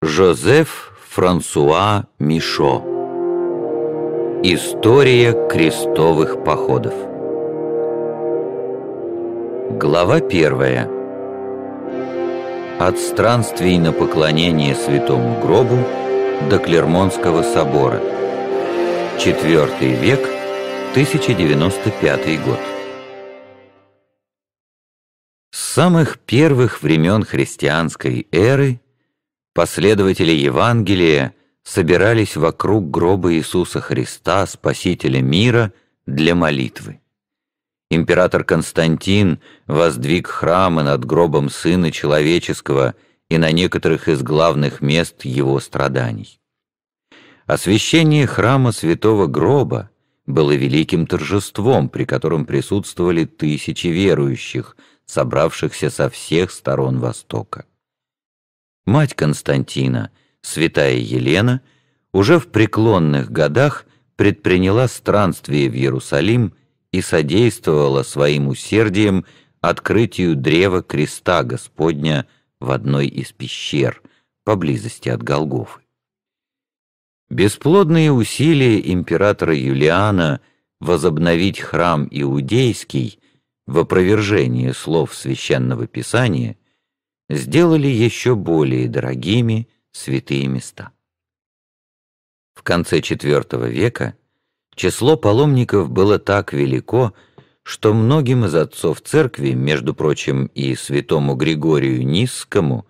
Жозеф Франсуа Мишо История крестовых походов Глава первая От странствий на поклонение святому гробу до Клермонского собора Четвертый век, 1095 год С самых первых времен христианской эры – Последователи Евангелия собирались вокруг гроба Иисуса Христа, Спасителя мира, для молитвы. Император Константин воздвиг храмы над гробом Сына Человеческого и на некоторых из главных мест его страданий. Освящение храма Святого Гроба было великим торжеством, при котором присутствовали тысячи верующих, собравшихся со всех сторон Востока мать Константина, святая Елена, уже в преклонных годах предприняла странствие в Иерусалим и содействовала своим усердием открытию древа креста Господня в одной из пещер, поблизости от Голгофы. Бесплодные усилия императора Юлиана возобновить храм иудейский в опровержении слов Священного Писания сделали еще более дорогими святые места. В конце IV века число паломников было так велико, что многим из отцов церкви, между прочим, и святому Григорию Низскому,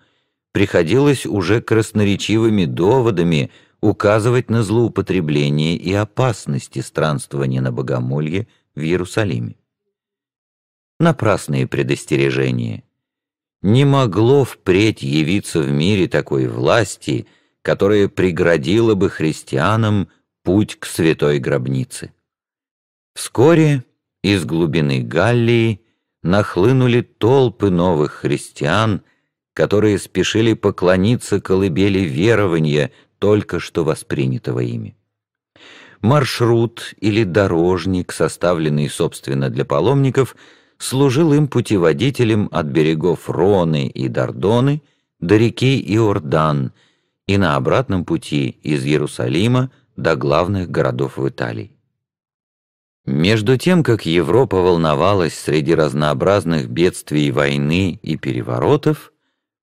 приходилось уже красноречивыми доводами указывать на злоупотребление и опасности странствования на богомолье в Иерусалиме. Напрасные предостережения – не могло впредь явиться в мире такой власти, которая преградила бы христианам путь к святой гробнице. Вскоре из глубины Галлии нахлынули толпы новых христиан, которые спешили поклониться колыбели верования, только что воспринятого ими. Маршрут или дорожник, составленный, собственно, для паломников – служил им путеводителем от берегов Роны и Дордоны до реки Иордан и на обратном пути из Иерусалима до главных городов в Италии. Между тем, как Европа волновалась среди разнообразных бедствий войны и переворотов,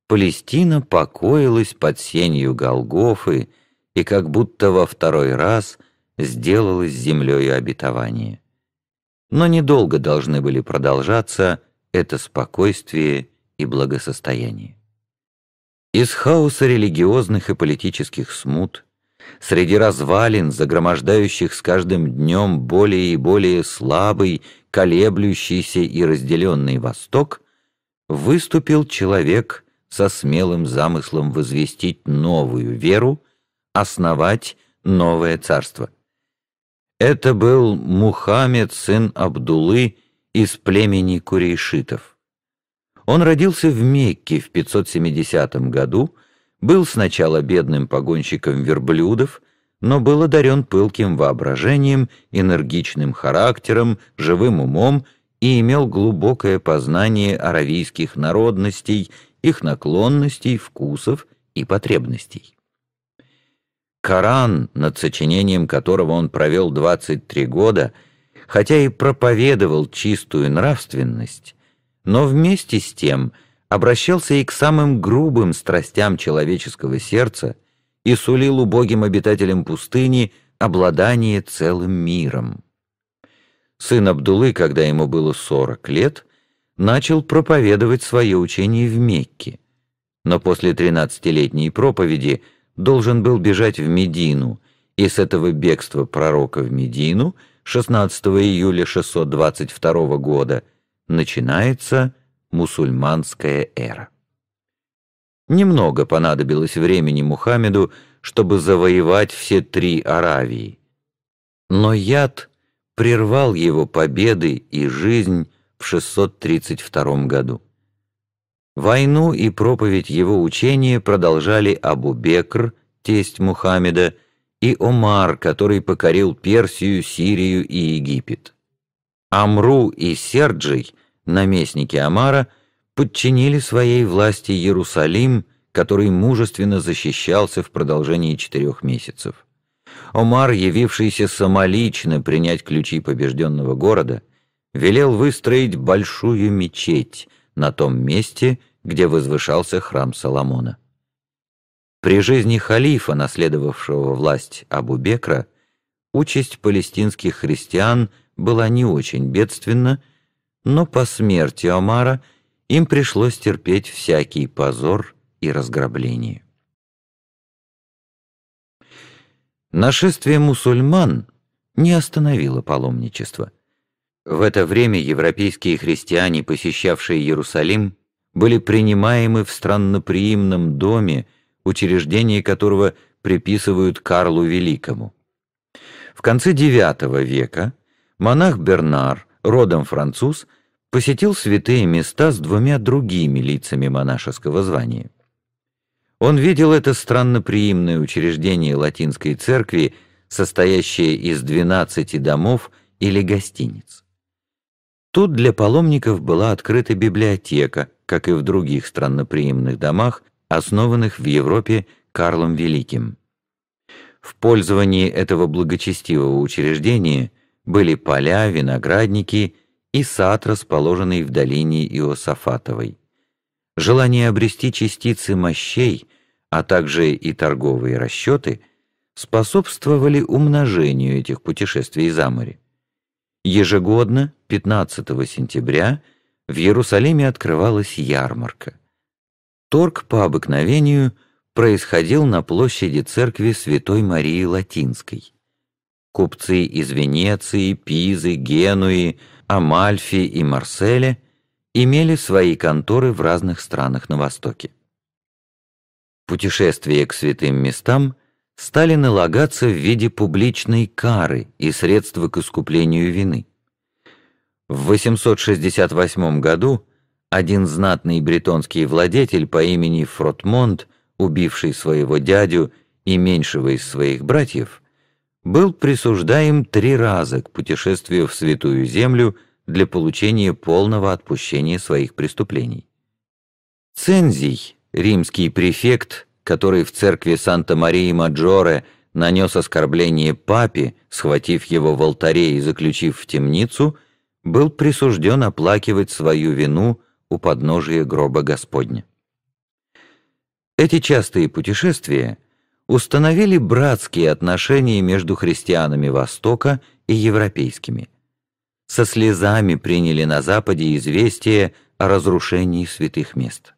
Палестина покоилась под сенью Голгофы и как будто во второй раз сделалась землей обетования но недолго должны были продолжаться это спокойствие и благосостояние. Из хаоса религиозных и политических смут, среди развалин, загромождающих с каждым днем более и более слабый, колеблющийся и разделенный Восток, выступил человек со смелым замыслом возвестить новую веру, основать новое царство. Это был Мухаммед, сын Абдулы, из племени курейшитов. Он родился в Мекке в 570 году, был сначала бедным погонщиком верблюдов, но был одарен пылким воображением, энергичным характером, живым умом и имел глубокое познание аравийских народностей, их наклонностей, вкусов и потребностей. Коран, над сочинением которого он провел 23 года, хотя и проповедовал чистую нравственность, но вместе с тем обращался и к самым грубым страстям человеческого сердца и сулил убогим обитателям пустыни обладание целым миром. Сын Абдулы, когда ему было 40 лет, начал проповедовать свое учение в Мекке, но после 13-летней проповеди – должен был бежать в Медину, и с этого бегства пророка в Медину 16 июля 622 года начинается мусульманская эра. Немного понадобилось времени Мухаммеду, чтобы завоевать все три Аравии. Но яд прервал его победы и жизнь в 632 году. Войну и проповедь его учения продолжали Абу-Бекр, тесть Мухаммеда, и Омар, который покорил Персию, Сирию и Египет. Амру и Серджий, наместники Амара, подчинили своей власти Иерусалим, который мужественно защищался в продолжении четырех месяцев. Омар, явившийся самолично принять ключи побежденного города, велел выстроить большую мечеть, на том месте, где возвышался храм Соломона. При жизни халифа, наследовавшего власть Абу-Бекра, участь палестинских христиан была не очень бедственна, но по смерти Омара им пришлось терпеть всякий позор и разграбление. Нашествие мусульман не остановило паломничество. В это время европейские христиане, посещавшие Иерусалим, были принимаемы в странноприимном доме, учреждение которого приписывают Карлу Великому. В конце IX века монах Бернар, родом француз, посетил святые места с двумя другими лицами монашеского звания. Он видел это странноприимное учреждение латинской церкви, состоящее из 12 домов или гостиниц. Тут для паломников была открыта библиотека, как и в других странноприимных домах, основанных в Европе Карлом Великим. В пользовании этого благочестивого учреждения были поля, виноградники и сад, расположенный в долине Иосафатовой. Желание обрести частицы мощей, а также и торговые расчеты, способствовали умножению этих путешествий за море. Ежегодно 15 сентября в Иерусалиме открывалась ярмарка. Торг по обыкновению происходил на площади церкви Святой Марии Латинской. Купцы из Венеции, Пизы, Генуи, Амальфи и Марселя имели свои конторы в разных странах на Востоке. Путешествия к святым местам стали налагаться в виде публичной кары и средства к искуплению вины. В 868 году один знатный бретонский владетель по имени Фротмонт, убивший своего дядю и меньшего из своих братьев, был присуждаем три раза к путешествию в Святую Землю для получения полного отпущения своих преступлений. Цензий, римский префект, который в церкви Санта-Марии-Маджоре нанес оскорбление папе, схватив его в алтаре и заключив в темницу – был присужден оплакивать свою вину у подножия гроба Господня. Эти частые путешествия установили братские отношения между христианами Востока и европейскими. Со слезами приняли на Западе известие о разрушении святых мест.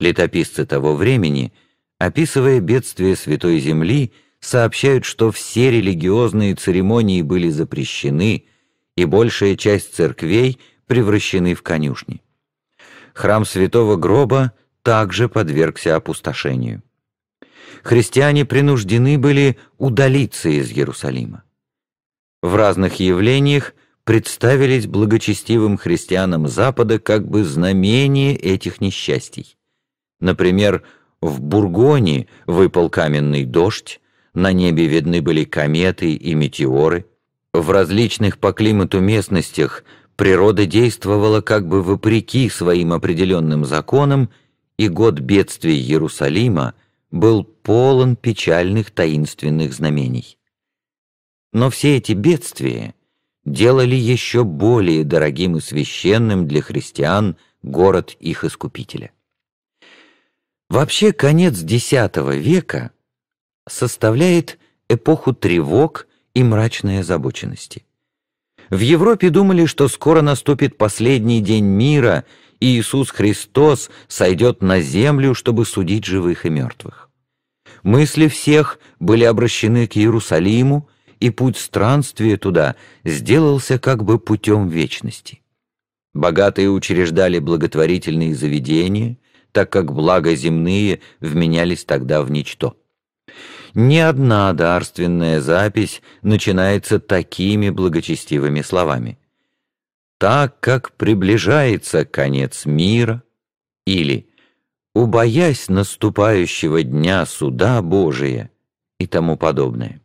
Летописцы того времени, описывая бедствие Святой Земли, сообщают, что все религиозные церемонии были запрещены – и большая часть церквей превращены в конюшни. Храм Святого Гроба также подвергся опустошению. Христиане принуждены были удалиться из Иерусалима. В разных явлениях представились благочестивым христианам Запада как бы знамение этих несчастий. Например, в Бургоне выпал каменный дождь, на небе видны были кометы и метеоры – в различных по климату местностях природа действовала как бы вопреки своим определенным законам, и год бедствий Иерусалима был полон печальных таинственных знамений. Но все эти бедствия делали еще более дорогим и священным для христиан город их Искупителя. Вообще, конец X века составляет эпоху тревог и мрачной озабоченности. В Европе думали, что скоро наступит последний день мира, и Иисус Христос сойдет на землю, чтобы судить живых и мертвых. Мысли всех были обращены к Иерусалиму, и путь странствия туда сделался как бы путем вечности. Богатые учреждали благотворительные заведения, так как блага земные вменялись тогда в ничто. Ни одна дарственная запись начинается такими благочестивыми словами. «Так как приближается конец мира» или «Убоясь наступающего дня суда Божия» и тому подобное.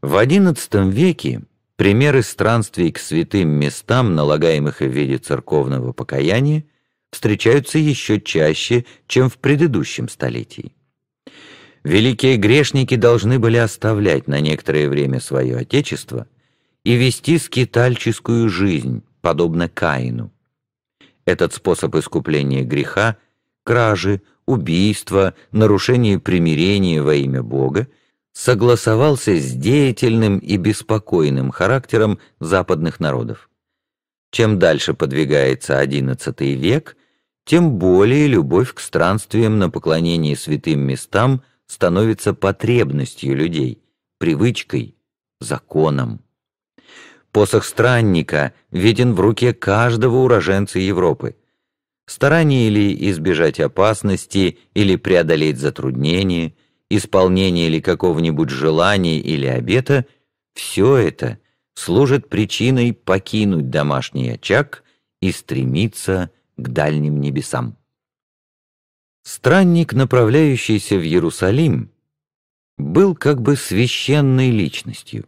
В XI веке примеры странствий к святым местам, налагаемых в виде церковного покаяния, встречаются еще чаще, чем в предыдущем столетии. Великие грешники должны были оставлять на некоторое время свое отечество и вести скитальческую жизнь, подобно Каину. Этот способ искупления греха, кражи, убийства, нарушения примирения во имя Бога согласовался с деятельным и беспокойным характером западных народов. Чем дальше подвигается XI век, тем более любовь к странствиям на поклонении святым местам – становится потребностью людей, привычкой, законом. Посох странника виден в руке каждого уроженца Европы. Старание или избежать опасности или преодолеть затруднения, исполнение ли какого-нибудь желания или обета – все это служит причиной покинуть домашний очаг и стремиться к дальним небесам. Странник, направляющийся в Иерусалим, был как бы священной личностью.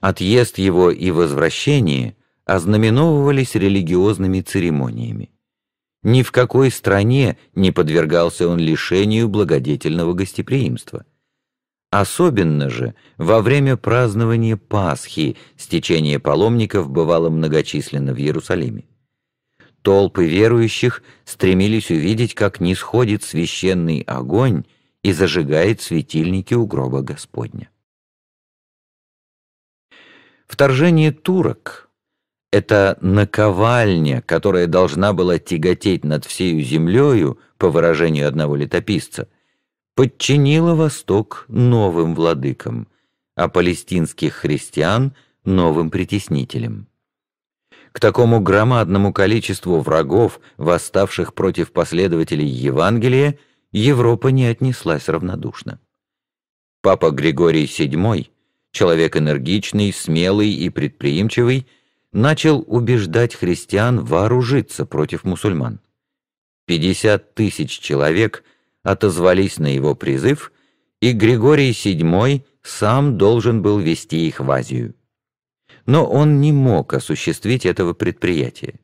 Отъезд его и возвращение ознаменовывались религиозными церемониями. Ни в какой стране не подвергался он лишению благодетельного гостеприимства. Особенно же во время празднования Пасхи стечение паломников бывало многочисленно в Иерусалиме. Толпы верующих стремились увидеть, как нисходит священный огонь и зажигает светильники у гроба Господня. Вторжение турок — это наковальня, которая должна была тяготеть над всею землею, по выражению одного летописца, подчинила Восток новым владыкам, а палестинских христиан — новым притеснителям к такому громадному количеству врагов, восставших против последователей Евангелия, Европа не отнеслась равнодушно. Папа Григорий VII, человек энергичный, смелый и предприимчивый, начал убеждать христиан вооружиться против мусульман. 50 тысяч человек отозвались на его призыв, и Григорий VII сам должен был вести их в Азию но он не мог осуществить этого предприятия.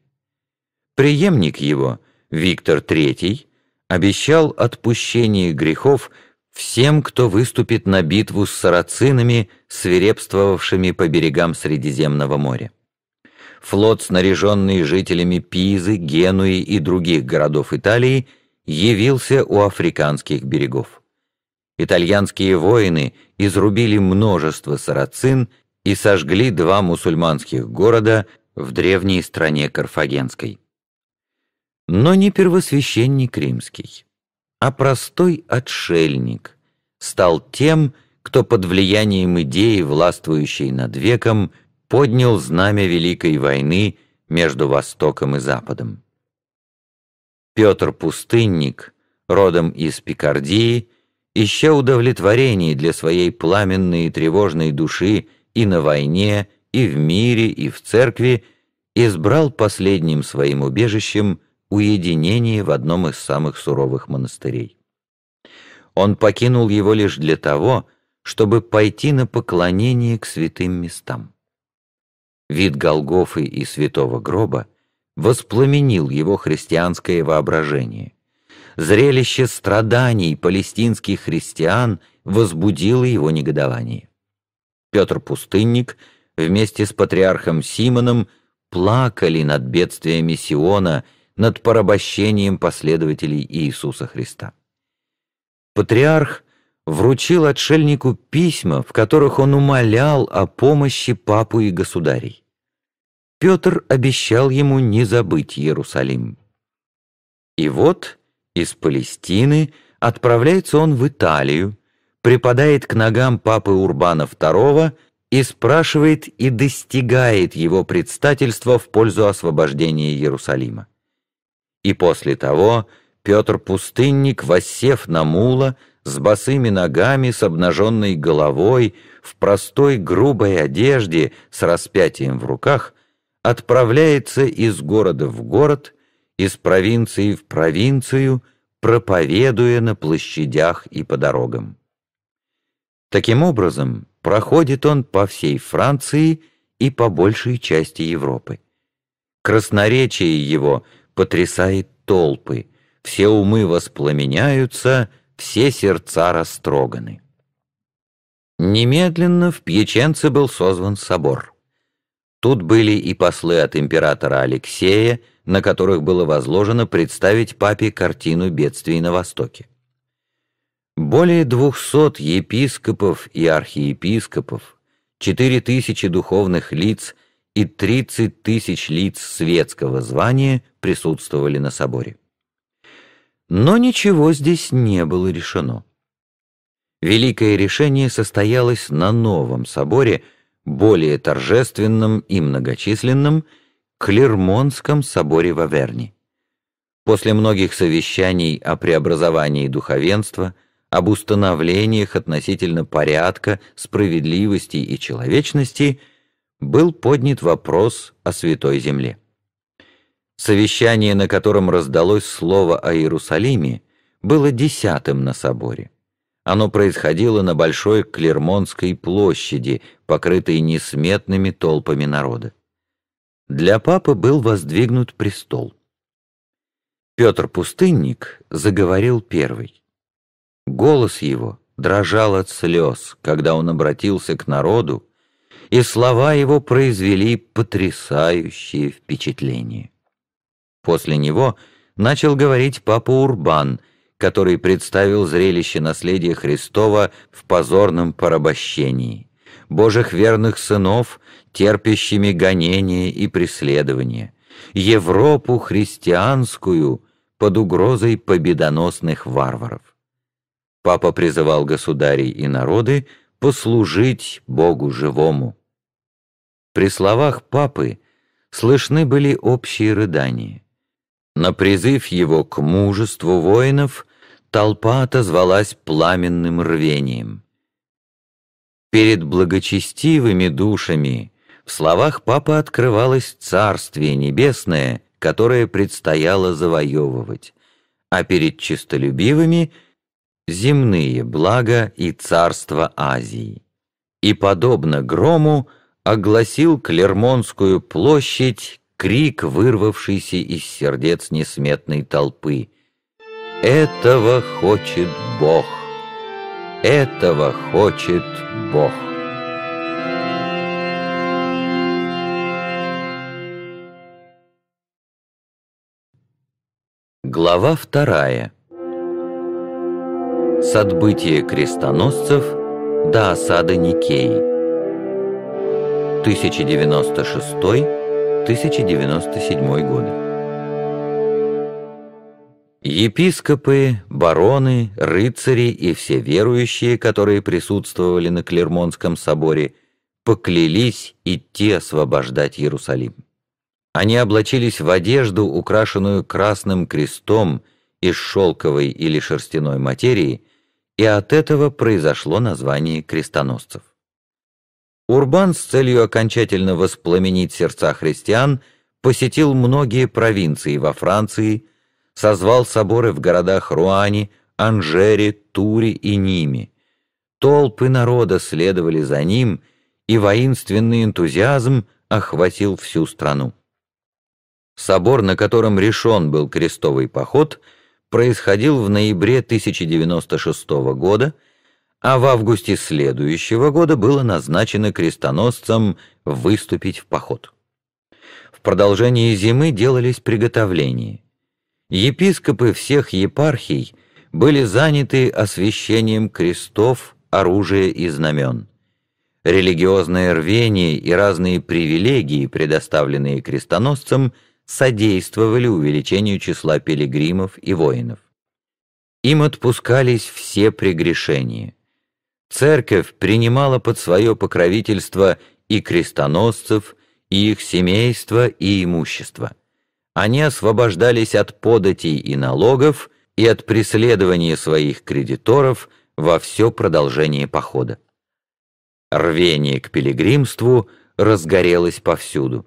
Приемник его, Виктор III, обещал отпущение грехов всем, кто выступит на битву с сарацинами, свирепствовавшими по берегам Средиземного моря. Флот, снаряженный жителями Пизы, Генуи и других городов Италии, явился у африканских берегов. Итальянские воины изрубили множество сарацин и сожгли два мусульманских города в древней стране Карфагенской. Но не первосвященник римский, а простой отшельник стал тем, кто под влиянием идеи, властвующей над веком, поднял знамя Великой войны между Востоком и Западом. Петр Пустынник, родом из Пикардии, ища удовлетворений для своей пламенной и тревожной души и на войне, и в мире, и в церкви, избрал последним своим убежищем уединение в одном из самых суровых монастырей. Он покинул его лишь для того, чтобы пойти на поклонение к святым местам. Вид Голгофы и святого гроба воспламенил его христианское воображение. Зрелище страданий палестинских христиан возбудило его негодование. Петр Пустынник вместе с патриархом Симоном плакали над бедствиями Сиона, над порабощением последователей Иисуса Христа. Патриарх вручил отшельнику письма, в которых он умолял о помощи папу и государей. Петр обещал ему не забыть Иерусалим. И вот из Палестины отправляется он в Италию, припадает к ногам папы Урбана II и спрашивает и достигает его предстательства в пользу освобождения Иерусалима. И после того Петр Пустынник, воссев на мула, с босыми ногами, с обнаженной головой, в простой грубой одежде с распятием в руках, отправляется из города в город, из провинции в провинцию, проповедуя на площадях и по дорогам. Таким образом, проходит он по всей Франции и по большей части Европы. Красноречие его потрясает толпы, все умы воспламеняются, все сердца растроганы. Немедленно в Пьяченце был созван собор. Тут были и послы от императора Алексея, на которых было возложено представить папе картину бедствий на Востоке. Более двухсот епископов и архиепископов, четыре тысячи духовных лиц и тридцать тысяч лиц светского звания присутствовали на соборе. Но ничего здесь не было решено. Великое решение состоялось на новом соборе, более торжественном и многочисленном, Клермонском соборе в Аверни. После многих совещаний о преобразовании духовенства, об установлениях относительно порядка, справедливости и человечности был поднят вопрос о Святой Земле. Совещание, на котором раздалось слово о Иерусалиме, было десятым на соборе. Оно происходило на Большой Клермонской площади, покрытой несметными толпами народа. Для папы был воздвигнут престол. Петр Пустынник заговорил первый. Голос его дрожал от слез, когда он обратился к народу, и слова его произвели потрясающее впечатление. После него начал говорить папа Урбан, который представил зрелище наследия Христова в позорном порабощении, божьих верных сынов, терпящими гонения и преследования, Европу христианскую под угрозой победоносных варваров. Папа призывал государей и народы послужить Богу живому. При словах папы слышны были общие рыдания. На призыв его к мужеству воинов толпа отозвалась пламенным рвением. Перед благочестивыми душами в словах папы открывалось Царствие Небесное, которое предстояло завоевывать, а перед чистолюбивыми земные блага и царство Азии. И, подобно грому, огласил Клермонскую площадь крик, вырвавшийся из сердец несметной толпы. «Этого хочет Бог! Этого хочет Бог!» Глава вторая с отбытия крестоносцев до осады Никеи 1096-1097 годы. Епископы, бароны, рыцари и все верующие, которые присутствовали на Клермонском соборе, поклялись идти освобождать Иерусалим. Они облачились в одежду, украшенную красным крестом из шелковой или шерстяной материи, и от этого произошло название крестоносцев. Урбан с целью окончательно воспламенить сердца христиан посетил многие провинции во Франции, созвал соборы в городах Руани, Анжере, Туре и Ними. Толпы народа следовали за ним, и воинственный энтузиазм охватил всю страну. Собор, на котором решен был крестовый поход – происходил в ноябре 1096 года, а в августе следующего года было назначено крестоносцам выступить в поход. В продолжении зимы делались приготовления. Епископы всех епархий были заняты освящением крестов, оружия и знамен. Религиозное рвение и разные привилегии, предоставленные крестоносцам – содействовали увеличению числа пилигримов и воинов. Им отпускались все прегрешения. Церковь принимала под свое покровительство и крестоносцев, и их семейства, и имущество. Они освобождались от податей и налогов и от преследования своих кредиторов во все продолжение похода. Рвение к пилигримству разгорелось повсюду.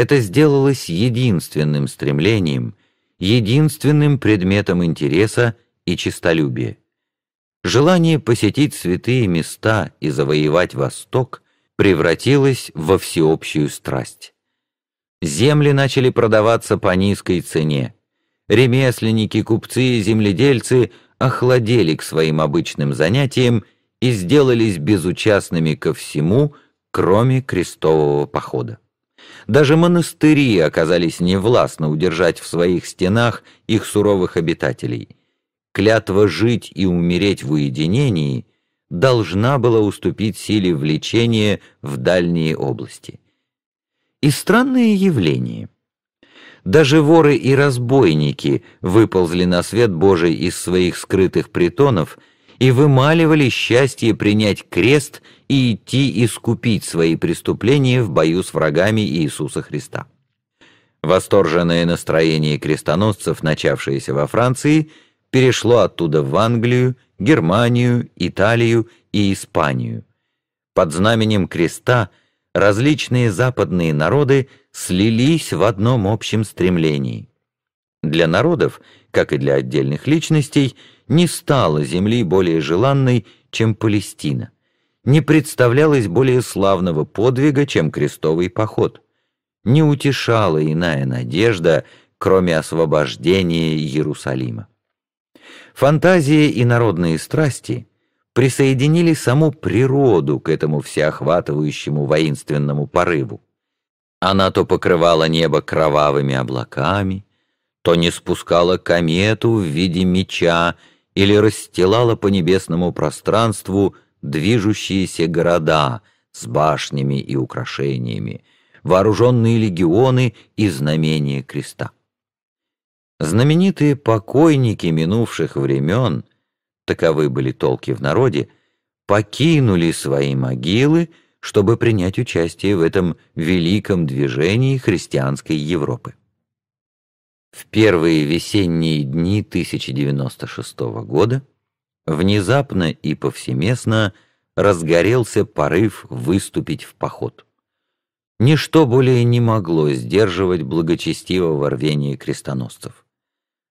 Это сделалось единственным стремлением, единственным предметом интереса и честолюбия. Желание посетить святые места и завоевать Восток превратилось во всеобщую страсть. Земли начали продаваться по низкой цене. Ремесленники, купцы и земледельцы охладели к своим обычным занятиям и сделались безучастными ко всему, кроме крестового похода. Даже монастыри оказались невластно удержать в своих стенах их суровых обитателей. Клятва жить и умереть в уединении должна была уступить силе влечения в дальние области. И странное явление. Даже воры и разбойники выползли на свет Божий из своих скрытых притонов и вымаливали счастье принять крест и идти искупить свои преступления в бою с врагами Иисуса Христа. Восторженное настроение крестоносцев, начавшееся во Франции, перешло оттуда в Англию, Германию, Италию и Испанию. Под знаменем креста различные западные народы слились в одном общем стремлении. Для народов, как и для отдельных личностей, не стало земли более желанной, чем Палестина не представлялось более славного подвига, чем крестовый поход. Не утешала иная надежда, кроме освобождения Иерусалима. Фантазии и народные страсти присоединили саму природу к этому всеохватывающему воинственному порыву. Она то покрывала небо кровавыми облаками, то не спускала комету в виде меча или расстилала по небесному пространству – движущиеся города с башнями и украшениями, вооруженные легионы и знамения креста. Знаменитые покойники минувших времен, таковы были толки в народе, покинули свои могилы, чтобы принять участие в этом великом движении христианской Европы. В первые весенние дни 1096 года Внезапно и повсеместно разгорелся порыв выступить в поход. Ничто более не могло сдерживать благочестивого рвения крестоносцев.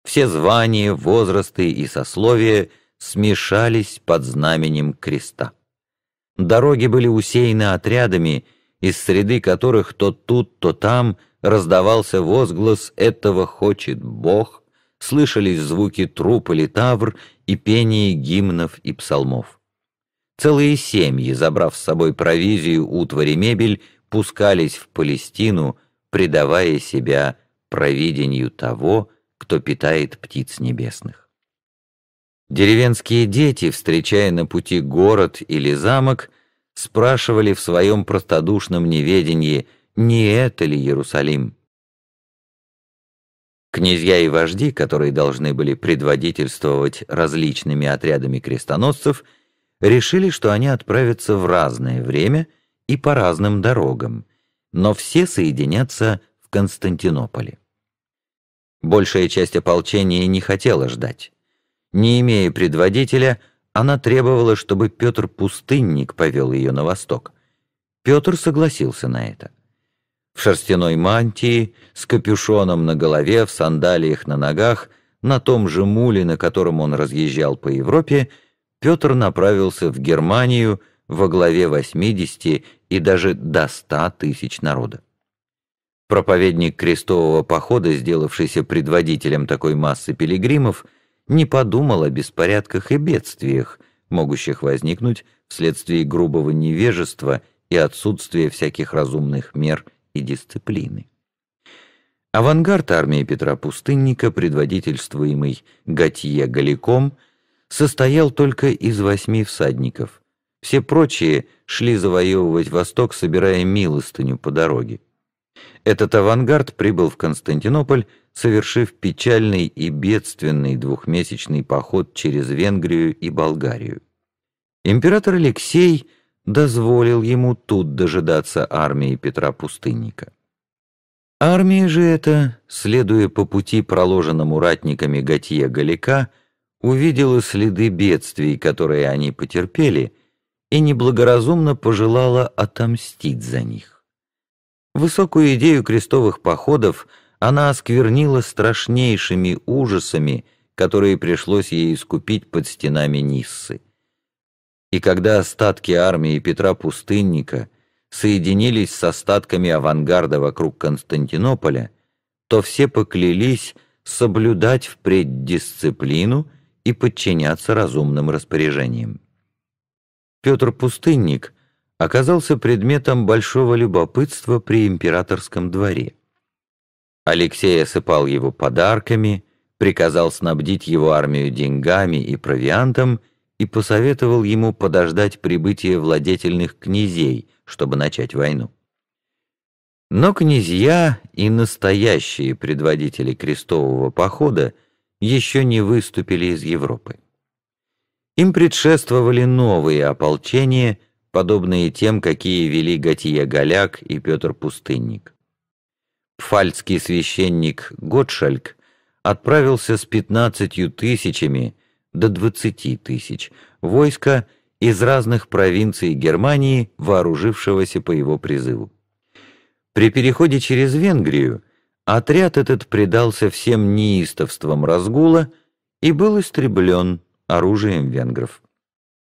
Все звания, возрасты и сословия смешались под знаменем креста. Дороги были усеяны отрядами, из среды которых то тут, то там раздавался возглас «Этого хочет Бог», слышались звуки труп или тавр и пение гимнов и псалмов. Целые семьи, забрав с собой провизию, утварь и мебель, пускались в Палестину, предавая себя провидению того, кто питает птиц небесных. Деревенские дети, встречая на пути город или замок, спрашивали в своем простодушном неведении, не это ли Иерусалим? Князья и вожди, которые должны были предводительствовать различными отрядами крестоносцев, решили, что они отправятся в разное время и по разным дорогам, но все соединятся в Константинополе. Большая часть ополчения не хотела ждать. Не имея предводителя, она требовала, чтобы Петр Пустынник повел ее на восток. Петр согласился на это в шерстяной мантии, с капюшоном на голове, в сандалиях на ногах, на том же муле, на котором он разъезжал по Европе, Петр направился в Германию во главе 80 и даже до 100 тысяч народа. Проповедник крестового похода, сделавшийся предводителем такой массы пилигримов, не подумал о беспорядках и бедствиях, могущих возникнуть вследствие грубого невежества и отсутствия всяких разумных мер и дисциплины. Авангард армии Петра Пустынника, предводительствуемый Готье Галиком, состоял только из восьми всадников. Все прочие шли завоевывать Восток, собирая милостыню по дороге. Этот авангард прибыл в Константинополь, совершив печальный и бедственный двухмесячный поход через Венгрию и Болгарию. Император Алексей – дозволил ему тут дожидаться армии Петра Пустынника. Армия же эта, следуя по пути, проложенному ратниками Готье Галика, увидела следы бедствий, которые они потерпели, и неблагоразумно пожелала отомстить за них. Высокую идею крестовых походов она осквернила страшнейшими ужасами, которые пришлось ей искупить под стенами Ниссы. И когда остатки армии Петра Пустынника соединились с остатками авангарда вокруг Константинополя, то все поклялись соблюдать впредь дисциплину и подчиняться разумным распоряжениям. Петр Пустынник оказался предметом большого любопытства при императорском дворе. Алексей осыпал его подарками, приказал снабдить его армию деньгами и провиантом и посоветовал ему подождать прибытия владетельных князей, чтобы начать войну. Но князья и настоящие предводители крестового похода еще не выступили из Европы. Им предшествовали новые ополчения, подобные тем, какие вели Готье Голяк и Петр Пустынник. Пфальцкий священник Готшальк отправился с пятнадцатью тысячами до 20 тысяч войска из разных провинций Германии, вооружившегося по его призыву. При переходе через Венгрию отряд этот предался всем неистовствам разгула и был истреблен оружием венгров.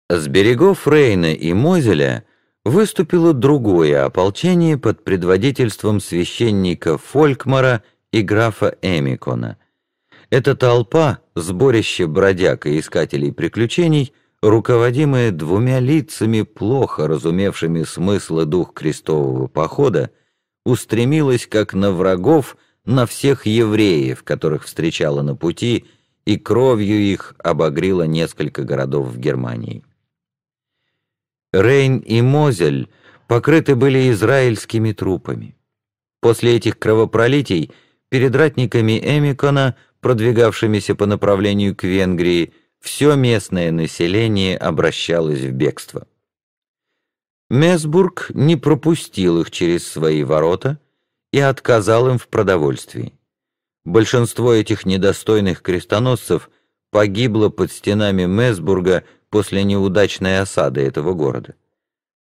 С берегов Рейна и Мозеля выступило другое ополчение под предводительством священника Фолькмара и графа Эмикона – эта толпа — сборище бродяг и искателей приключений, руководимая двумя лицами, плохо разумевшими смысл и дух крестового похода, устремилась как на врагов на всех евреев, которых встречала на пути, и кровью их обогрила несколько городов в Германии. Рейн и Мозель покрыты были израильскими трупами. После этих кровопролитий — перед ратниками Эмикона, продвигавшимися по направлению к Венгрии, все местное население обращалось в бегство. Месбург не пропустил их через свои ворота и отказал им в продовольствии. Большинство этих недостойных крестоносцев погибло под стенами Месбурга после неудачной осады этого города.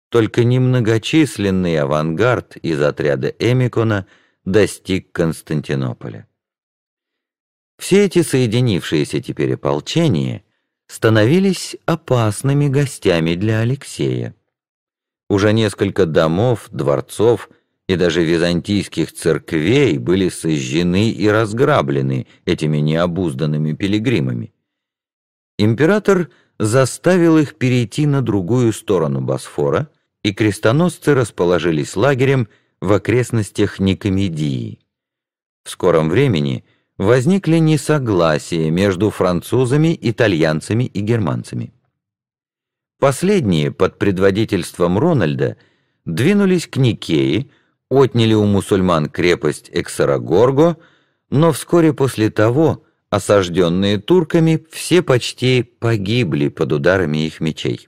Только немногочисленный авангард из отряда Эмикона – достиг Константинополя. Все эти соединившиеся теперь ополчения становились опасными гостями для Алексея. Уже несколько домов, дворцов и даже византийских церквей были сожжены и разграблены этими необузданными пилигримами. Император заставил их перейти на другую сторону Босфора, и крестоносцы расположились лагерем – в окрестностях Никомедии. В скором времени возникли несогласия между французами, итальянцами и германцами. Последние под предводительством Рональда двинулись к Никее, отняли у мусульман крепость Эксарагорго, но вскоре после того осажденные турками все почти погибли под ударами их мечей.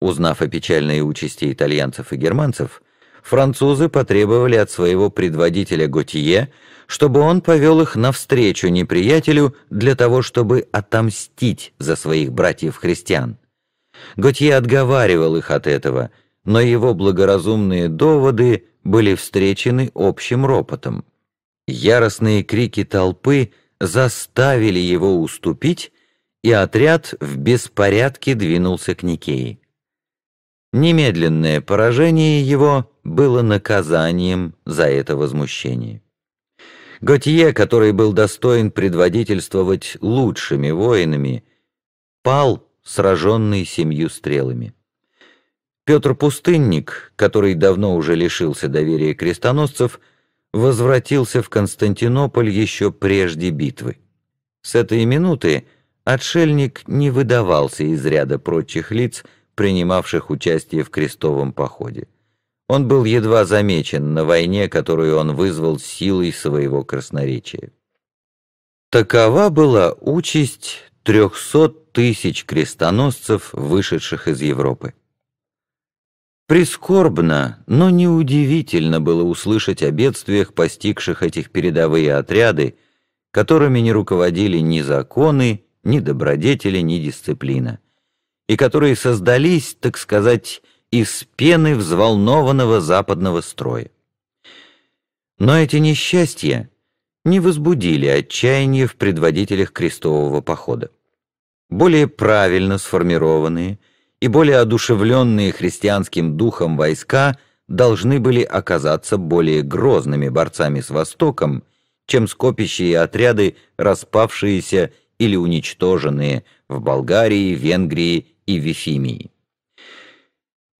Узнав о печальной участи итальянцев и германцев, французы потребовали от своего предводителя Готье, чтобы он повел их навстречу неприятелю для того, чтобы отомстить за своих братьев-христиан. Готье отговаривал их от этого, но его благоразумные доводы были встречены общим ропотом. Яростные крики толпы заставили его уступить, и отряд в беспорядке двинулся к Никее. Немедленное поражение его было наказанием за это возмущение. Готье, который был достоин предводительствовать лучшими воинами, пал, сраженный семью стрелами. Петр Пустынник, который давно уже лишился доверия крестоносцев, возвратился в Константинополь еще прежде битвы. С этой минуты отшельник не выдавался из ряда прочих лиц, принимавших участие в крестовом походе. Он был едва замечен на войне, которую он вызвал силой своего красноречия. Такова была участь трехсот тысяч крестоносцев, вышедших из Европы. Прискорбно, но неудивительно было услышать о бедствиях, постигших этих передовые отряды, которыми не руководили ни законы, ни добродетели, ни дисциплина, и которые создались, так сказать, из пены взволнованного западного строя. Но эти несчастья не возбудили отчаяния в предводителях крестового похода. Более правильно сформированные и более одушевленные христианским духом войска должны были оказаться более грозными борцами с Востоком, чем скопящие отряды, распавшиеся или уничтоженные в Болгарии, Венгрии и Вифимии.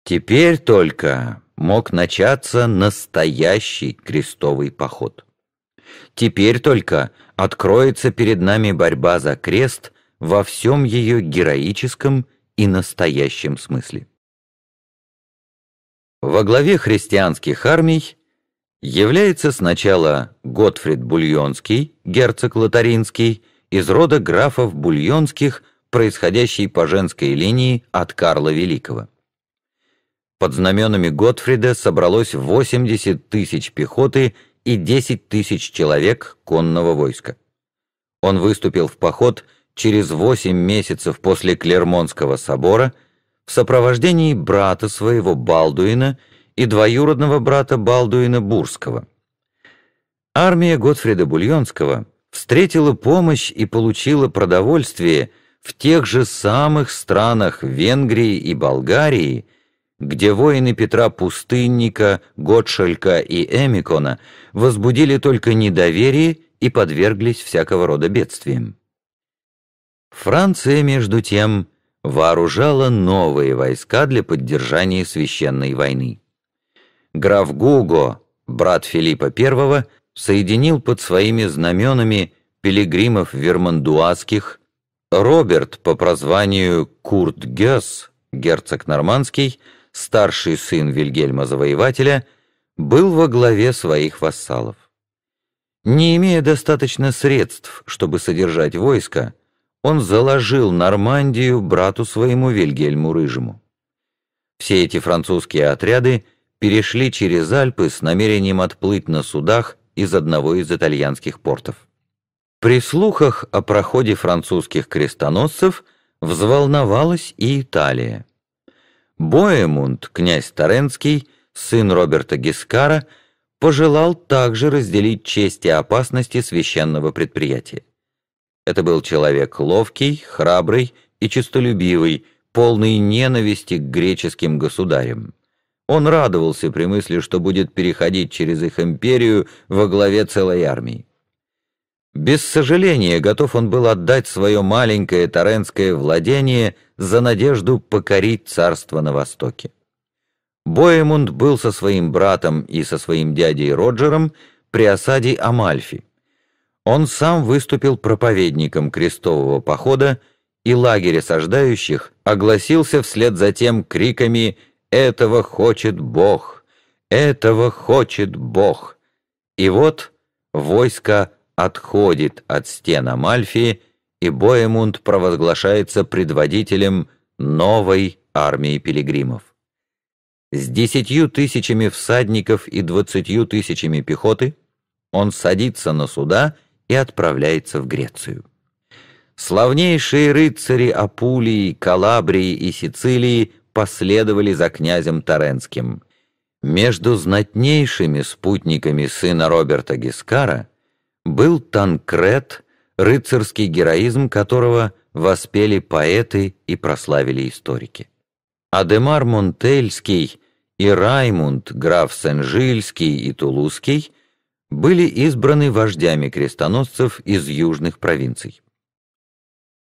Теперь только мог начаться настоящий крестовый поход. Теперь только откроется перед нами борьба за крест во всем ее героическом и настоящем смысле. Во главе христианских армий является сначала Готфрид Бульонский, герцог Лотаринский, из рода графов Бульонских, происходящий по женской линии от Карла Великого. Под знаменами Готфрида собралось 80 тысяч пехоты и 10 тысяч человек конного войска. Он выступил в поход через 8 месяцев после Клермонского собора в сопровождении брата своего Балдуина и двоюродного брата Балдуина Бурского. Армия Готфрида Бульонского встретила помощь и получила продовольствие в тех же самых странах Венгрии и Болгарии, где воины Петра Пустынника, Готшелька и Эмикона возбудили только недоверие и подверглись всякого рода бедствиям. Франция, между тем, вооружала новые войска для поддержания священной войны. Граф Гуго, брат Филиппа I, соединил под своими знаменами пилигримов вермандуазских, Роберт по прозванию Курт Гесс, герцог Нормандский, старший сын Вильгельма Завоевателя, был во главе своих вассалов. Не имея достаточно средств, чтобы содержать войско, он заложил Нормандию брату своему Вильгельму Рыжему. Все эти французские отряды перешли через Альпы с намерением отплыть на судах из одного из итальянских портов. При слухах о проходе французских крестоносцев взволновалась и Италия. Боемунд, князь Таренский, сын Роберта Гискара, пожелал также разделить честь и опасности священного предприятия. Это был человек ловкий, храбрый и честолюбивый, полный ненависти к греческим государям. Он радовался при мысли, что будет переходить через их империю во главе целой армии. Без сожаления готов он был отдать свое маленькое таренское владение за надежду покорить царство на востоке. Боемунд был со своим братом и со своим дядей Роджером при осаде Амальфи. Он сам выступил проповедником крестового похода, и лагерь осаждающих огласился вслед за тем криками «Этого хочет Бог! Этого хочет Бог!» И вот войско отходит от стен Амальфи, и Боемунд провозглашается предводителем новой армии пилигримов. С десятью тысячами всадников и двадцатью тысячами пехоты он садится на суда и отправляется в Грецию. Славнейшие рыцари Апулии, Калабрии и Сицилии последовали за князем Таренским. Между знатнейшими спутниками сына Роберта Гискара – был Танкрет, рыцарский героизм которого воспели поэты и прославили историки. Адемар Монтельский и Раймунд, граф Сен-Жильский и Тулузский были избраны вождями крестоносцев из южных провинций.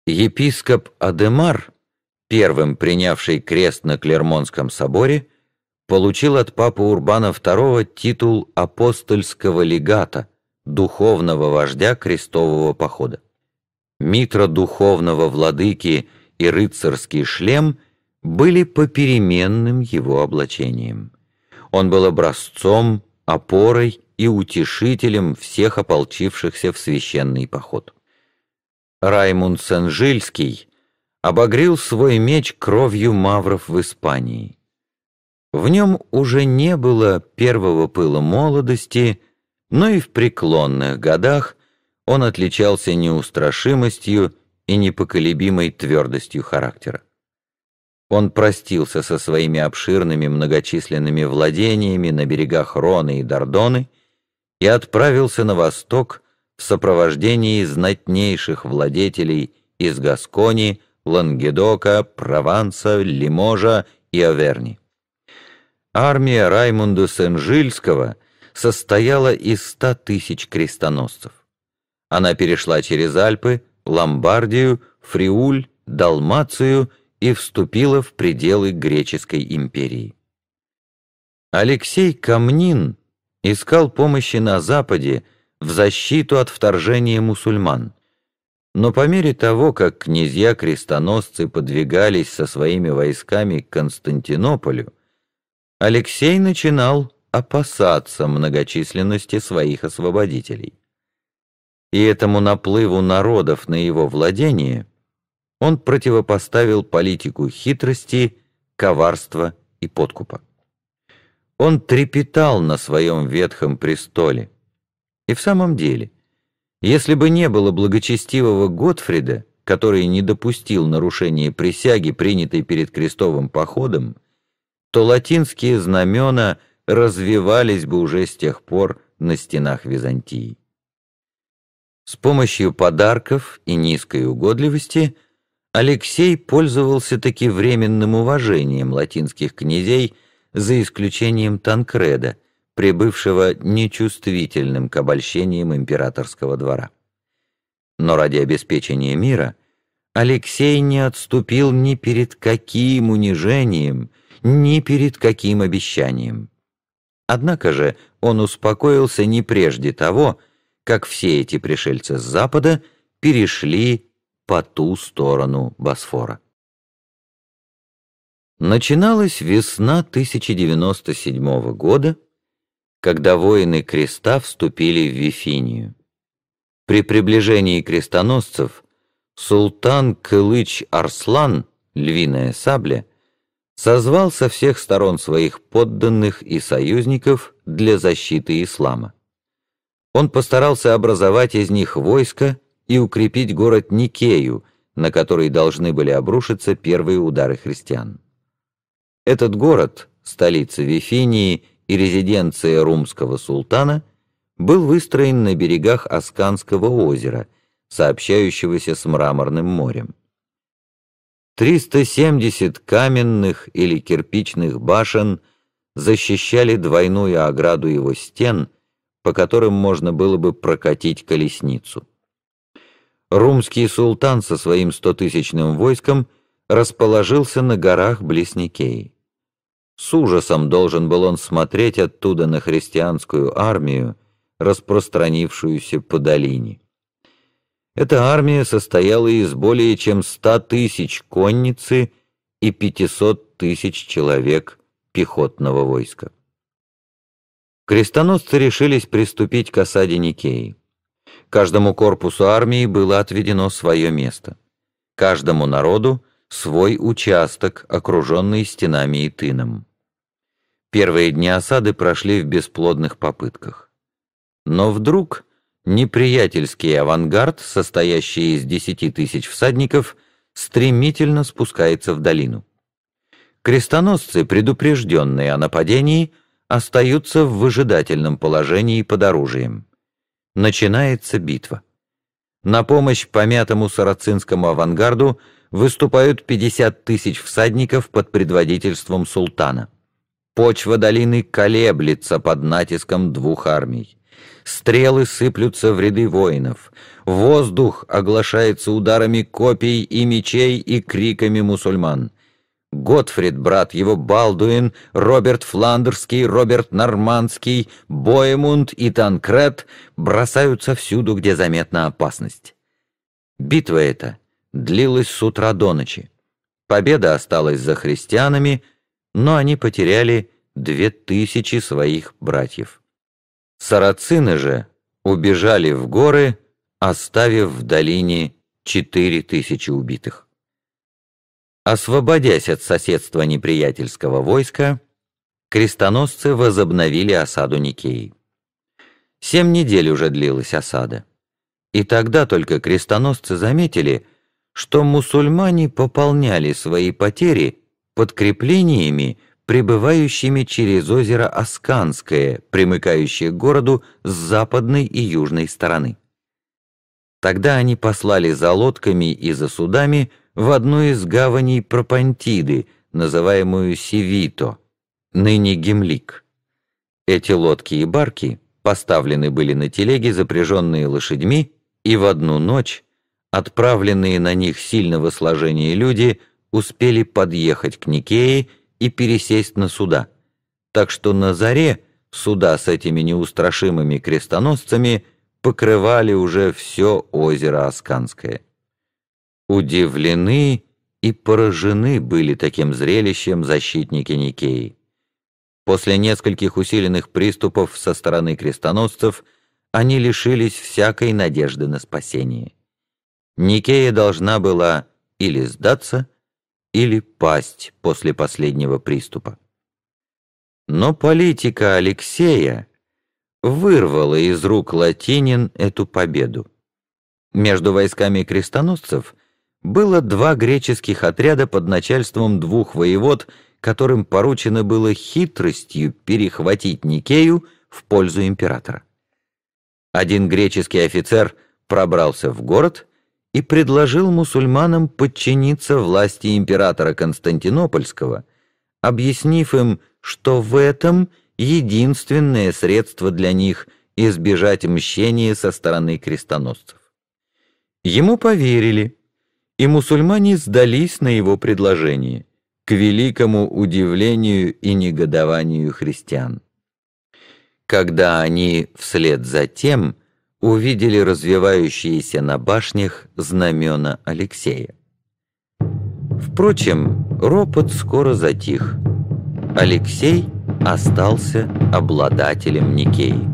Епископ Адемар, первым принявший крест на Клермонском соборе, получил от папы Урбана II титул апостольского легата – духовного вождя крестового похода. Митра духовного владыки и рыцарский шлем были попеременным его облачением. Он был образцом, опорой и утешителем всех ополчившихся в священный поход. Раймунд Сенжильский обогрел свой меч кровью мавров в Испании. В нем уже не было первого пыла молодости — но и в преклонных годах он отличался неустрашимостью и непоколебимой твердостью характера. Он простился со своими обширными многочисленными владениями на берегах Роны и Дордоны и отправился на восток в сопровождении знатнейших владетелей из Гаскони, Лангедока, Прованса, Лиможа и Аверни. Армия Раймунда Сен-Жильского состояла из ста тысяч крестоносцев. Она перешла через Альпы, Ломбардию, Фриуль, Далмацию и вступила в пределы Греческой империи. Алексей Камнин искал помощи на Западе в защиту от вторжения мусульман. Но по мере того, как князья-крестоносцы подвигались со своими войсками к Константинополю, Алексей начинал опасаться многочисленности своих освободителей. И этому наплыву народов на его владение он противопоставил политику хитрости, коварства и подкупа. Он трепетал на своем ветхом престоле. И в самом деле, если бы не было благочестивого Готфрида, который не допустил нарушения присяги, принятой перед крестовым походом, то латинские знамена – развивались бы уже с тех пор на стенах Византии. С помощью подарков и низкой угодливости Алексей пользовался таки временным уважением латинских князей за исключением Танкреда, прибывшего нечувствительным к обольщениям императорского двора. Но ради обеспечения мира Алексей не отступил ни перед каким унижением, ни перед каким обещанием. Однако же он успокоился не прежде того, как все эти пришельцы с Запада перешли по ту сторону Босфора. Начиналась весна 1097 года, когда воины креста вступили в Вифинию. При приближении крестоносцев султан Кылыч Арслан, львиная сабля, созвал со всех сторон своих подданных и союзников для защиты ислама. Он постарался образовать из них войско и укрепить город Никею, на который должны были обрушиться первые удары христиан. Этот город, столица Вифинии и резиденция румского султана, был выстроен на берегах Асканского озера, сообщающегося с Мраморным морем. 370 каменных или кирпичных башен защищали двойную ограду его стен, по которым можно было бы прокатить колесницу. Румский султан со своим стотысячным войском расположился на горах близ Никеи. С ужасом должен был он смотреть оттуда на христианскую армию, распространившуюся по долине. Эта армия состояла из более чем ста тысяч конницы и пятисот тысяч человек пехотного войска. Крестоносцы решились приступить к осаде Никеи. Каждому корпусу армии было отведено свое место. Каждому народу — свой участок, окруженный стенами и тыном. Первые дни осады прошли в бесплодных попытках. Но вдруг неприятельский авангард, состоящий из 10 тысяч всадников, стремительно спускается в долину. Крестоносцы, предупрежденные о нападении, остаются в выжидательном положении под оружием. Начинается битва. На помощь помятому сарацинскому авангарду выступают 50 тысяч всадников под предводительством султана. Почва долины колеблется под натиском двух армий. Стрелы сыплются в ряды воинов. Воздух оглашается ударами копий и мечей и криками мусульман. Готфрид, брат его Балдуин, Роберт Фландерский, Роберт Нормандский, Боемунд и Танкрет бросаются всюду, где заметна опасность. Битва эта длилась с утра до ночи. Победа осталась за христианами, но они потеряли две тысячи своих братьев. Сарацины же убежали в горы, оставив в долине четыре тысячи убитых. Освободясь от соседства неприятельского войска, крестоносцы возобновили осаду Никеи. Семь недель уже длилась осада. И тогда только крестоносцы заметили, что мусульмане пополняли свои потери подкреплениями прибывающими через озеро Асканское, примыкающее к городу с западной и южной стороны. Тогда они послали за лодками и за судами в одну из гаваней Пропантиды, называемую Севито, ныне Гемлик. Эти лодки и барки поставлены были на телеги, запряженные лошадьми, и в одну ночь отправленные на них сильного сложения люди успели подъехать к Никее и пересесть на суда. Так что на заре суда с этими неустрашимыми крестоносцами покрывали уже все озеро Асканское. Удивлены и поражены были таким зрелищем защитники Никеи. После нескольких усиленных приступов со стороны крестоносцев они лишились всякой надежды на спасение. Никея должна была или сдаться, или пасть после последнего приступа. Но политика Алексея вырвала из рук латинин эту победу. Между войсками крестоносцев было два греческих отряда под начальством двух воевод, которым поручено было хитростью перехватить Никею в пользу императора. Один греческий офицер пробрался в город и предложил мусульманам подчиниться власти императора Константинопольского, объяснив им, что в этом единственное средство для них избежать мщения со стороны крестоносцев. Ему поверили, и мусульмане сдались на его предложение, к великому удивлению и негодованию христиан. Когда они вслед за тем – увидели развивающиеся на башнях знамена Алексея. Впрочем, ропот скоро затих. Алексей остался обладателем Никеи.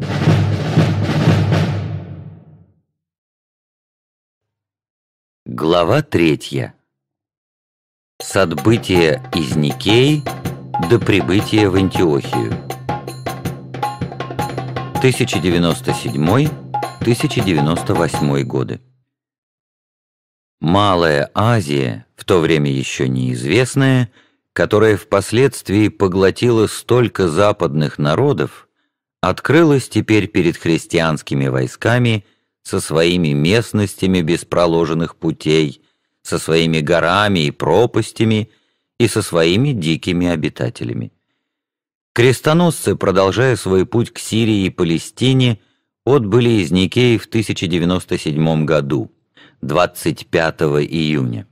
Глава третья. С отбытия из Никеи до прибытия в Антиохию. 1097 1098 годы. Малая Азия, в то время еще неизвестная, которая впоследствии поглотила столько западных народов, открылась теперь перед христианскими войсками со своими местностями без проложенных путей, со своими горами и пропастями и со своими дикими обитателями. Крестоносцы, продолжая свой путь к Сирии и Палестине, отбыли из Никеи в 1097 году, 25 июня.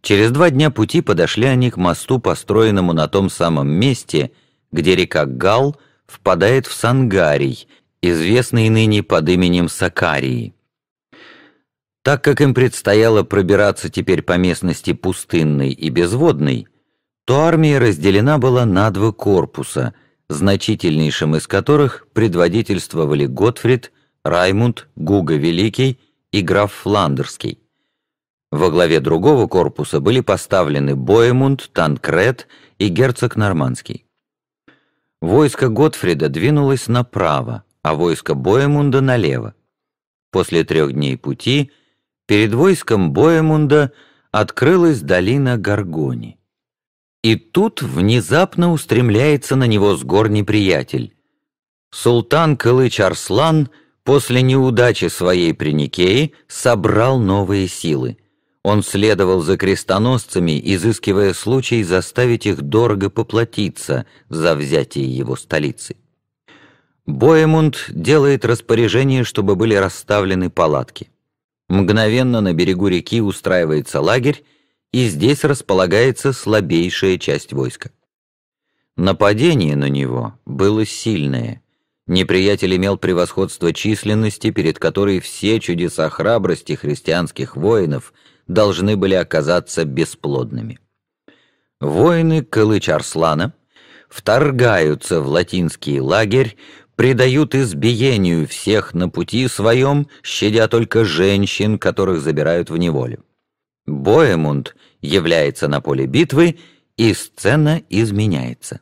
Через два дня пути подошли они к мосту, построенному на том самом месте, где река Гал впадает в Сангарий, известный ныне под именем Сакарии. Так как им предстояло пробираться теперь по местности пустынной и безводной, то армия разделена была на два корпуса, значительнейшим из которых предводительствовали Готфрид, Раймунд, Гуга Великий и граф Фландерский. Во главе другого корпуса были поставлены Боемунд, Танкред и герцог Нормандский. Войско Готфрида двинулось направо, а войско Боемунда налево. После трех дней пути перед войском Боемунда открылась долина Гаргони. И тут внезапно устремляется на него с гор неприятель. Султан Кылыч Арслан после неудачи своей при Никее собрал новые силы. Он следовал за крестоносцами, изыскивая случай заставить их дорого поплатиться за взятие его столицы. Боемунд делает распоряжение, чтобы были расставлены палатки. Мгновенно на берегу реки устраивается лагерь, и здесь располагается слабейшая часть войска. Нападение на него было сильное. Неприятель имел превосходство численности, перед которой все чудеса храбрости христианских воинов должны были оказаться бесплодными. Воины Калыч-Арслана вторгаются в латинский лагерь, предают избиению всех на пути своем, щадя только женщин, которых забирают в неволю. Боемунд является на поле битвы, и сцена изменяется.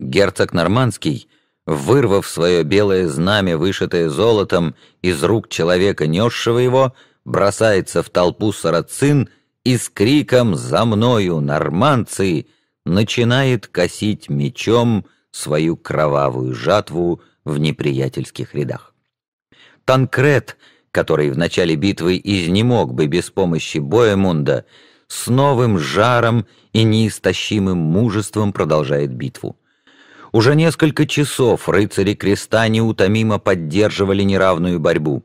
Герцог Нормандский, вырвав свое белое знамя, вышитое золотом, из рук человека, несшего его, бросается в толпу сарацин и с криком «За мною, нормандцы!» начинает косить мечом свою кровавую жатву в неприятельских рядах. Танкрет — который в начале битвы изнемог бы без помощи Боемунда, с новым жаром и неистощимым мужеством продолжает битву. Уже несколько часов рыцари креста неутомимо поддерживали неравную борьбу.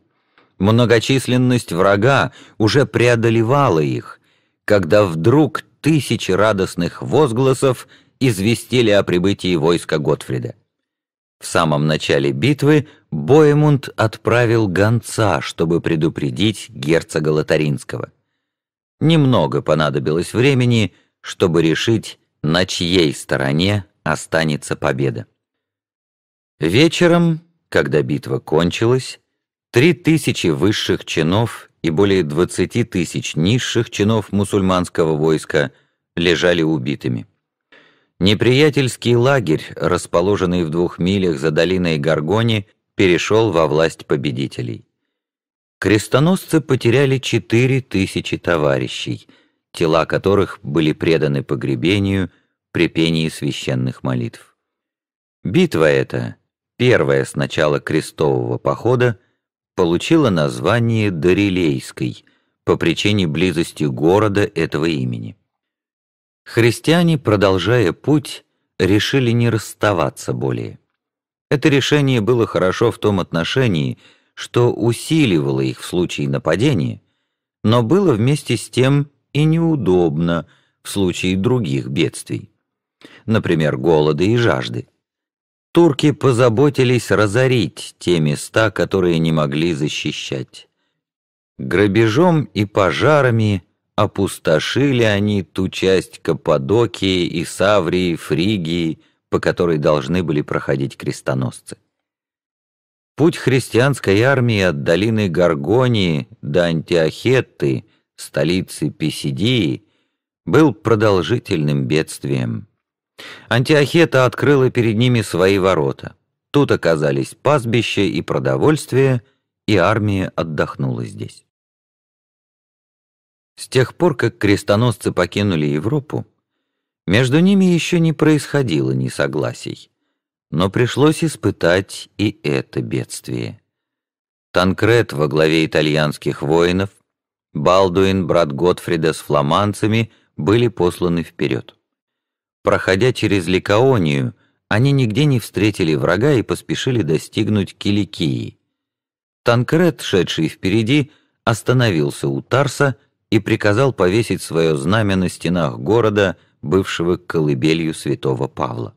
Многочисленность врага уже преодолевала их, когда вдруг тысячи радостных возгласов известили о прибытии войска Готфрида. В самом начале битвы Боемунд отправил гонца, чтобы предупредить герцога Лотаринского. Немного понадобилось времени, чтобы решить, на чьей стороне останется победа. Вечером, когда битва кончилась, три тысячи высших чинов и более двадцати тысяч низших чинов мусульманского войска лежали убитыми. Неприятельский лагерь, расположенный в двух милях за долиной Гаргони, перешел во власть победителей. Крестоносцы потеряли четыре тысячи товарищей, тела которых были преданы погребению при пении священных молитв. Битва эта, первая с начала крестового похода, получила название Дорилейской по причине близости города этого имени. Христиане, продолжая путь, решили не расставаться более. Это решение было хорошо в том отношении, что усиливало их в случае нападения, но было вместе с тем и неудобно в случае других бедствий, например, голода и жажды. Турки позаботились разорить те места, которые не могли защищать. Грабежом и пожарами – опустошили они ту часть Каппадокии, и Саврии, Фригии, по которой должны были проходить крестоносцы. Путь христианской армии от долины Гаргонии до Антиохетты, столицы Писидии, был продолжительным бедствием. Антиохета открыла перед ними свои ворота. Тут оказались пастбище и продовольствие, и армия отдохнула здесь. С тех пор, как крестоносцы покинули Европу, между ними еще не происходило несогласий, но пришлось испытать и это бедствие. Танкрет во главе итальянских воинов, Балдуин, брат Готфрида с фламандцами были посланы вперед. Проходя через Ликаонию, они нигде не встретили врага и поспешили достигнуть Киликии. Танкрет, шедший впереди, остановился у Тарса и приказал повесить свое знамя на стенах города, бывшего колыбелью святого Павла.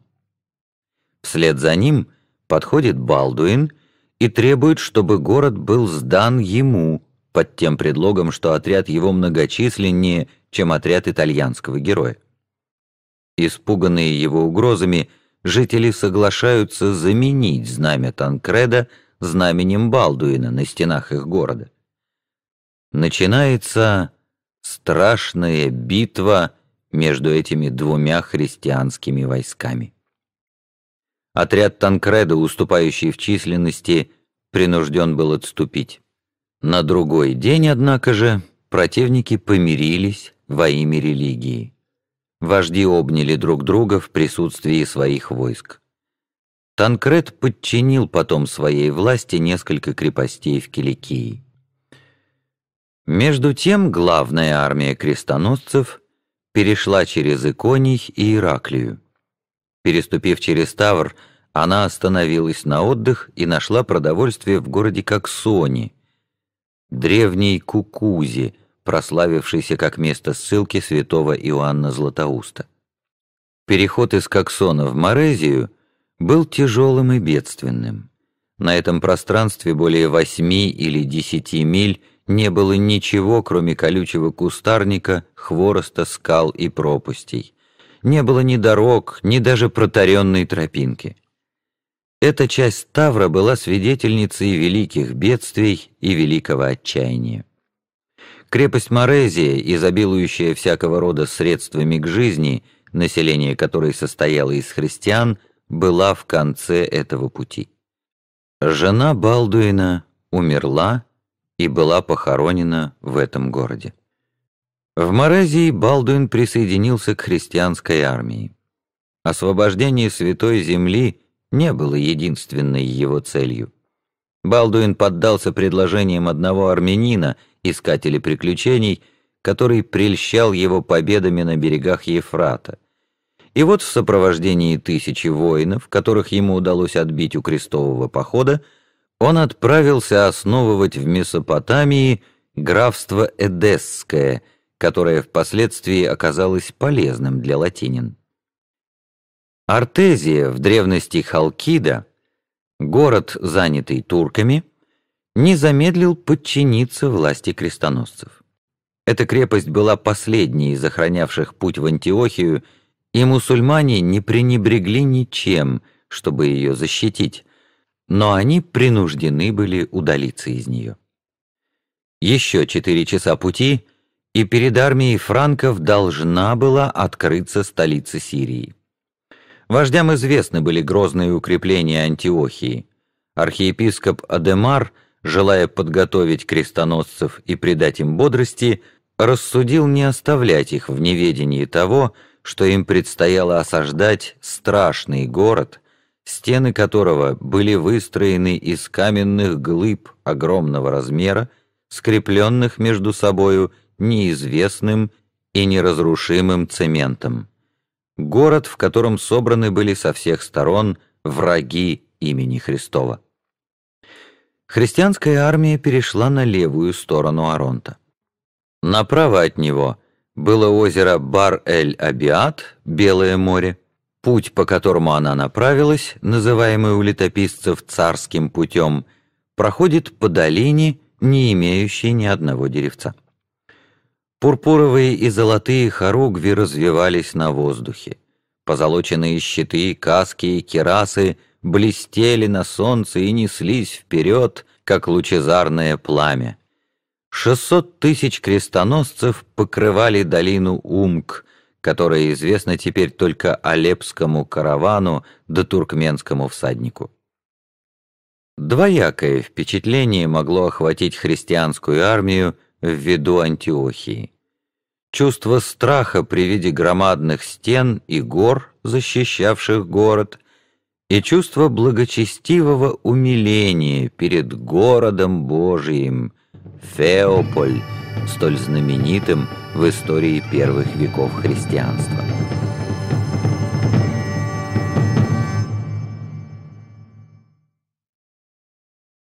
Вслед за ним подходит Балдуин и требует, чтобы город был сдан ему, под тем предлогом, что отряд его многочисленнее, чем отряд итальянского героя. Испуганные его угрозами, жители соглашаются заменить знамя Танкреда знаменем Балдуина на стенах их города. Начинается страшная битва между этими двумя христианскими войсками. Отряд Танкреда, уступающий в численности, принужден был отступить. На другой день, однако же, противники помирились во имя религии. Вожди обняли друг друга в присутствии своих войск. Танкред подчинил потом своей власти несколько крепостей в Киликии. Между тем главная армия крестоносцев перешла через Иконий и Ираклию. Переступив через Тавр, она остановилась на отдых и нашла продовольствие в городе Коксони, древней Кукузе, прославившейся как место ссылки святого Иоанна Златоуста. Переход из Коксона в Морезию был тяжелым и бедственным. На этом пространстве более восьми или десяти миль – не было ничего, кроме колючего кустарника, хвороста, скал и пропастей. Не было ни дорог, ни даже протаренной тропинки. Эта часть Тавра была свидетельницей великих бедствий и великого отчаяния. Крепость Морезия, изобилующая всякого рода средствами к жизни, население которой состояло из христиан, была в конце этого пути. Жена Балдуина умерла, и была похоронена в этом городе. В Моразии Балдуин присоединился к христианской армии. Освобождение Святой Земли не было единственной его целью. Балдуин поддался предложениям одного армянина, искателя приключений, который прельщал его победами на берегах Ефрата. И вот в сопровождении тысячи воинов, которых ему удалось отбить у крестового похода, он отправился основывать в Месопотамии графство Эдесское, которое впоследствии оказалось полезным для латинин. Артезия, в древности Халкида, город, занятый турками, не замедлил подчиниться власти крестоносцев. Эта крепость была последней из охранявших путь в Антиохию, и мусульмане не пренебрегли ничем, чтобы ее защитить но они принуждены были удалиться из нее. Еще четыре часа пути, и перед армией франков должна была открыться столица Сирии. Вождям известны были грозные укрепления Антиохии. Архиепископ Адемар, желая подготовить крестоносцев и придать им бодрости, рассудил не оставлять их в неведении того, что им предстояло осаждать страшный город – стены которого были выстроены из каменных глыб огромного размера, скрепленных между собою неизвестным и неразрушимым цементом. Город, в котором собраны были со всех сторон враги имени Христова. Христианская армия перешла на левую сторону Аронта. Направо от него было озеро Бар-эль-Абиат, Белое море, Путь, по которому она направилась, называемый у летописцев «царским путем», проходит по долине, не имеющей ни одного деревца. Пурпуровые и золотые хоругви развевались на воздухе. Позолоченные щиты, каски и кирасы блестели на солнце и неслись вперед, как лучезарное пламя. 600 тысяч крестоносцев покрывали долину Умк, которое известно теперь только Алепскому каравану да туркменскому всаднику. Двоякое впечатление могло охватить христианскую армию в виду Антиохии. Чувство страха при виде громадных стен и гор, защищавших город, и чувство благочестивого умиления перед городом Божиим, Феополь, столь знаменитым в истории первых веков христианства.